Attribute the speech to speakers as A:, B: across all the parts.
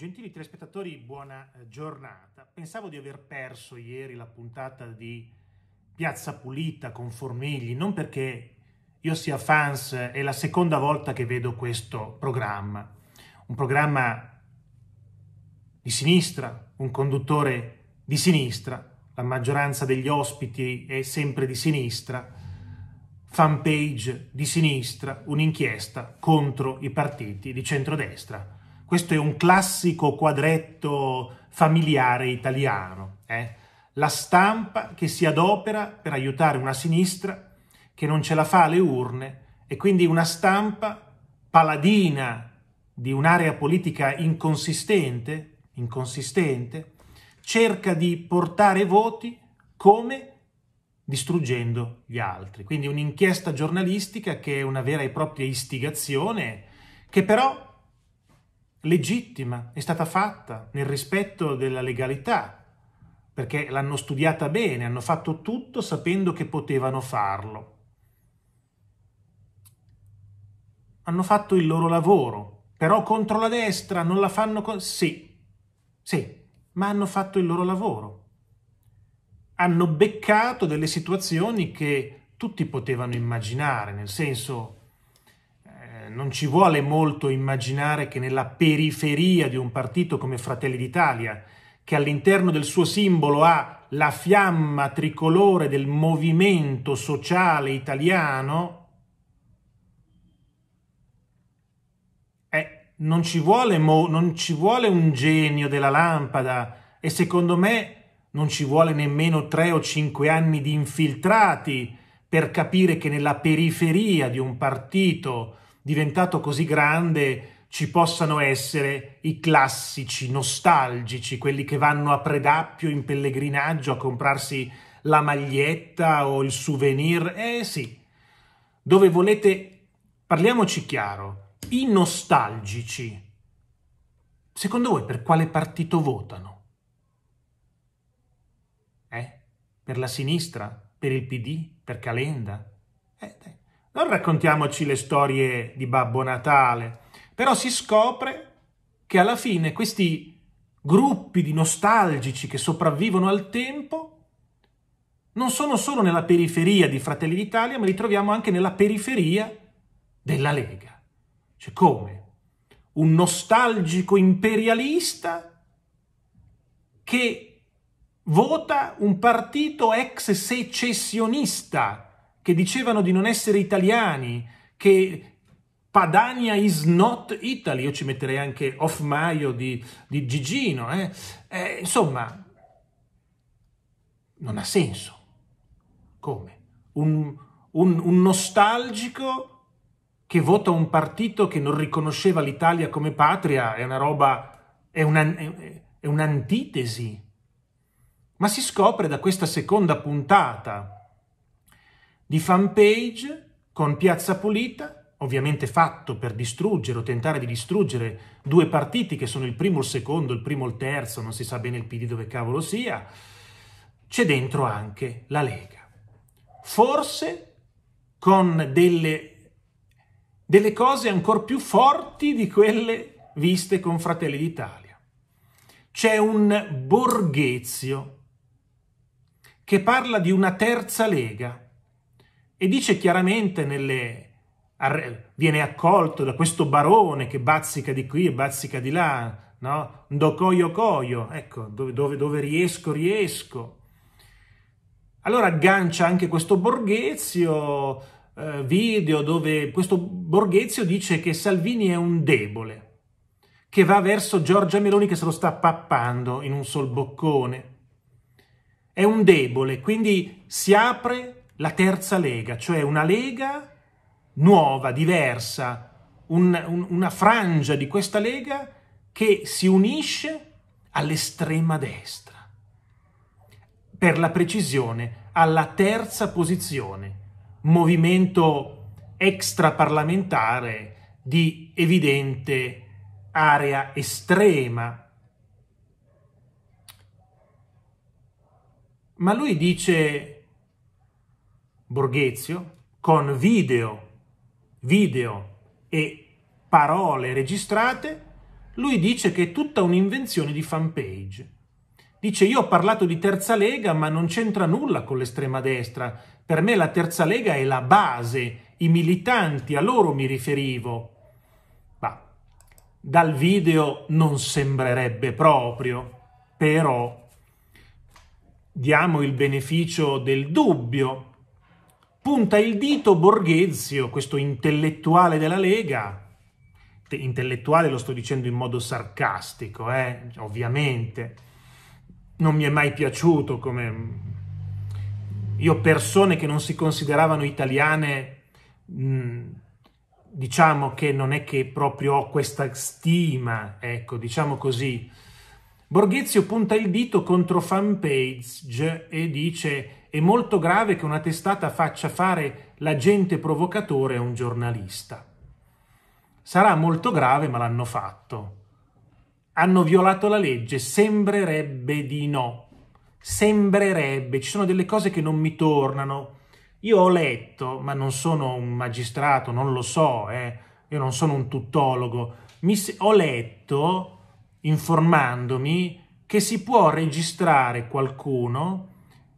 A: Gentili telespettatori, buona eh, giornata. Pensavo di aver perso ieri la puntata di Piazza Pulita con Formigli, non perché io sia fans, eh, è la seconda volta che vedo questo programma. Un programma di sinistra, un conduttore di sinistra, la maggioranza degli ospiti è sempre di sinistra, fanpage di sinistra, un'inchiesta contro i partiti di centrodestra questo è un classico quadretto familiare italiano. Eh? La stampa che si adopera per aiutare una sinistra che non ce la fa alle urne e quindi una stampa paladina di un'area politica inconsistente, inconsistente cerca di portare voti come distruggendo gli altri. Quindi un'inchiesta giornalistica che è una vera e propria istigazione, che però legittima, è stata fatta nel rispetto della legalità, perché l'hanno studiata bene, hanno fatto tutto sapendo che potevano farlo. Hanno fatto il loro lavoro, però contro la destra non la fanno... con... sì, sì, ma hanno fatto il loro lavoro. Hanno beccato delle situazioni che tutti potevano immaginare, nel senso non ci vuole molto immaginare che nella periferia di un partito come Fratelli d'Italia, che all'interno del suo simbolo ha la fiamma tricolore del movimento sociale italiano, eh, non, ci non ci vuole un genio della lampada e secondo me non ci vuole nemmeno tre o cinque anni di infiltrati per capire che nella periferia di un partito diventato così grande ci possano essere i classici nostalgici, quelli che vanno a Predappio in pellegrinaggio a comprarsi la maglietta o il souvenir. Eh sì, dove volete, parliamoci chiaro, i nostalgici, secondo voi per quale partito votano? Eh? Per la sinistra? Per il PD? Per Calenda? Eh, dai. Non raccontiamoci le storie di Babbo Natale, però si scopre che alla fine questi gruppi di nostalgici che sopravvivono al tempo non sono solo nella periferia di Fratelli d'Italia, ma li troviamo anche nella periferia della Lega. Cioè come? Un nostalgico imperialista che vota un partito ex secessionista che dicevano di non essere italiani, che Padania is not Italy, io ci metterei anche Off Maio di, di Gigino, eh? Eh, insomma, non ha senso. Come? Un, un, un nostalgico che vota un partito che non riconosceva l'Italia come patria è una roba, è, una, è un'antitesi. Ma si scopre da questa seconda puntata di fanpage con Piazza Pulita, ovviamente fatto per distruggere o tentare di distruggere due partiti che sono il primo, o il secondo, il primo, o il terzo, non si sa bene il PD dove cavolo sia, c'è dentro anche la Lega. Forse con delle, delle cose ancora più forti di quelle viste con Fratelli d'Italia. C'è un borghezio che parla di una terza Lega e dice chiaramente nelle viene accolto da questo barone che bazzica di qui e bazzica di là, no? Do coio coio, ecco, dove, dove, dove riesco, riesco. Allora aggancia anche questo Borghezio eh, video dove questo Borghezio dice che Salvini è un debole, che va verso Giorgia Meloni che se lo sta pappando in un sol boccone. È un debole, quindi si apre la terza lega, cioè una lega nuova, diversa, un, un, una frangia di questa lega che si unisce all'estrema destra. Per la precisione, alla terza posizione, movimento extraparlamentare di evidente area estrema. Ma lui dice Borghezio con video, video e parole registrate, lui dice che è tutta un'invenzione di fanpage. Dice io ho parlato di terza lega ma non c'entra nulla con l'estrema destra, per me la terza lega è la base, i militanti, a loro mi riferivo. Ma dal video non sembrerebbe proprio, però diamo il beneficio del dubbio punta il dito Borghezio, questo intellettuale della Lega, intellettuale lo sto dicendo in modo sarcastico, eh? ovviamente, non mi è mai piaciuto come... Io persone che non si consideravano italiane, mm, diciamo che non è che proprio ho questa stima, ecco, diciamo così. Borghezio punta il dito contro fanpage e dice è molto grave che una testata faccia fare l'agente provocatore a un giornalista. Sarà molto grave, ma l'hanno fatto. Hanno violato la legge? Sembrerebbe di no. Sembrerebbe. Ci sono delle cose che non mi tornano. Io ho letto, ma non sono un magistrato, non lo so, eh. io non sono un tuttologo, mi ho letto, informandomi, che si può registrare qualcuno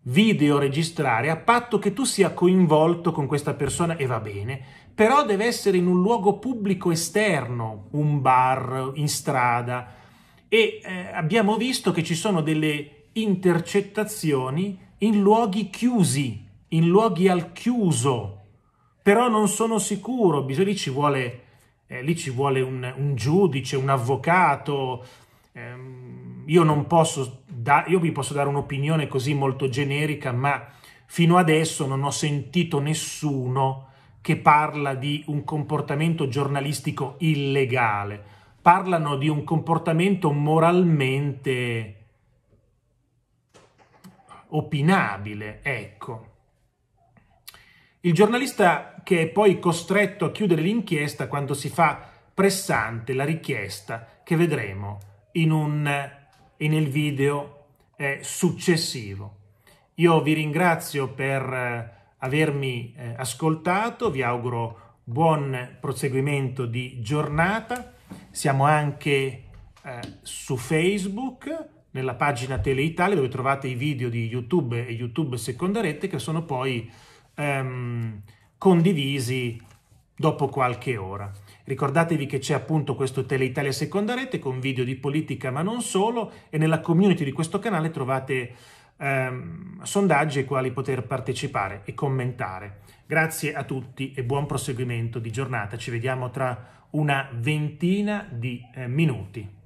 A: video registrare a patto che tu sia coinvolto con questa persona e va bene, però deve essere in un luogo pubblico esterno, un bar, in strada e eh, abbiamo visto che ci sono delle intercettazioni in luoghi chiusi, in luoghi al chiuso, però non sono sicuro, bisogna, lì ci vuole, eh, lì ci vuole un, un, giudice, un avvocato, ehm, io non posso, da, io vi posso dare un'opinione così molto generica, ma fino adesso non ho sentito nessuno che parla di un comportamento giornalistico illegale, parlano di un comportamento moralmente opinabile, ecco. Il giornalista che è poi costretto a chiudere l'inchiesta quando si fa pressante la richiesta che vedremo in un e nel video eh, successivo. Io vi ringrazio per eh, avermi eh, ascoltato, vi auguro buon proseguimento di giornata. Siamo anche eh, su Facebook, nella pagina Tele Italia, dove trovate i video di YouTube e YouTube Seconda Rete che sono poi ehm, condivisi dopo qualche ora. Ricordatevi che c'è appunto questo Teleitalia Seconda Rete con video di politica ma non solo e nella community di questo canale trovate ehm, sondaggi ai quali poter partecipare e commentare. Grazie a tutti e buon proseguimento di giornata. Ci vediamo tra una ventina di eh, minuti.